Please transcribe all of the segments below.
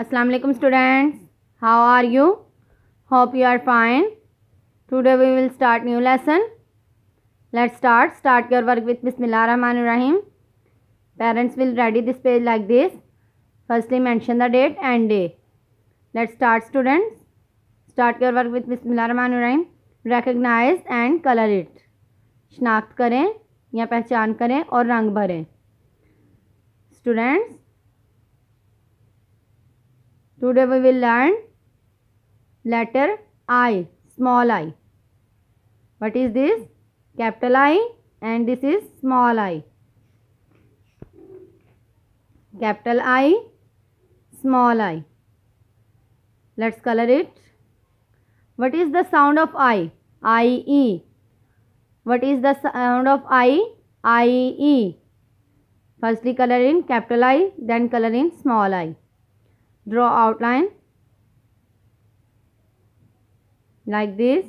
अस्सलाम वालेकुम students how are you hope you are fine today we will start new lesson let's start start your work with Rahim parents will ready this page like this firstly mention the date and day let's start students start your work with Rahim recognize and colour it शनाख्त करें या पहचान करें और रंग भरें students Today we will learn letter I, small i. What is this? Capital I and this is small i. Capital I, small i. Let's color it. What is the sound of I? I, E. What is the sound of I? I, E. Firstly color in capital I, then color in small i draw outline like this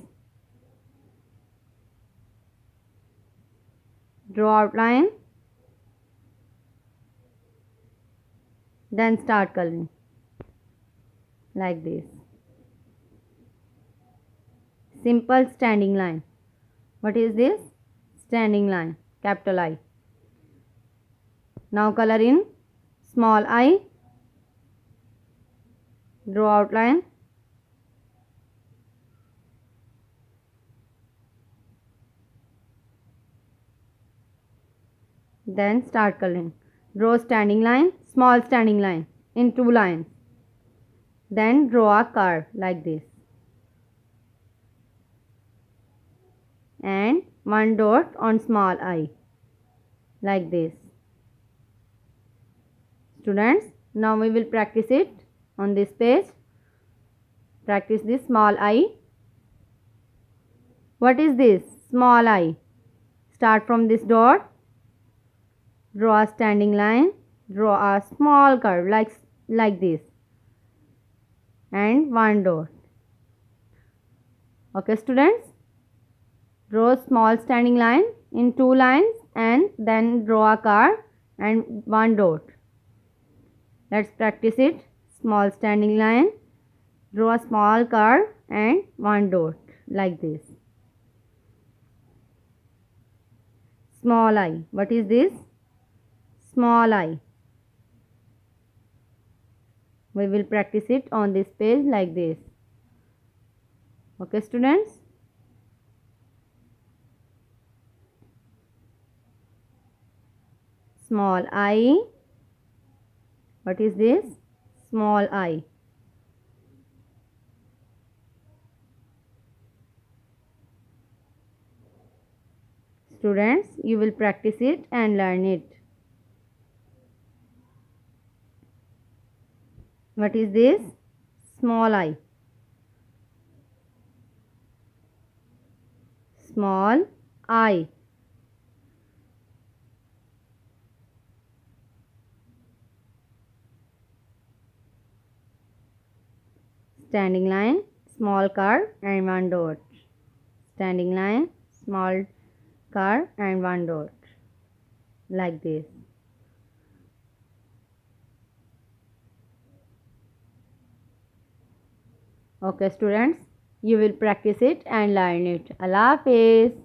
draw outline then start coloring like this simple standing line what is this standing line capital I now color in small i draw outline then start coloring draw standing line small standing line in two lines then draw a curve like this and one dot on small i like this students now we will practice it on this page. Practice this small i. What is this? Small i. Start from this dot. Draw a standing line. Draw a small curve like, like this. And one dot. Okay students. Draw small standing line in two lines and then draw a curve and one dot. Let's practice it small standing line draw a small curve and one dot like this small i what is this small i we will practice it on this page like this okay students small i what is this small i. Students, you will practice it and learn it. What is this? Small i. Small i. standing line small car and one dot standing line small car and one dot like this okay students you will practice it and learn it allah hafiz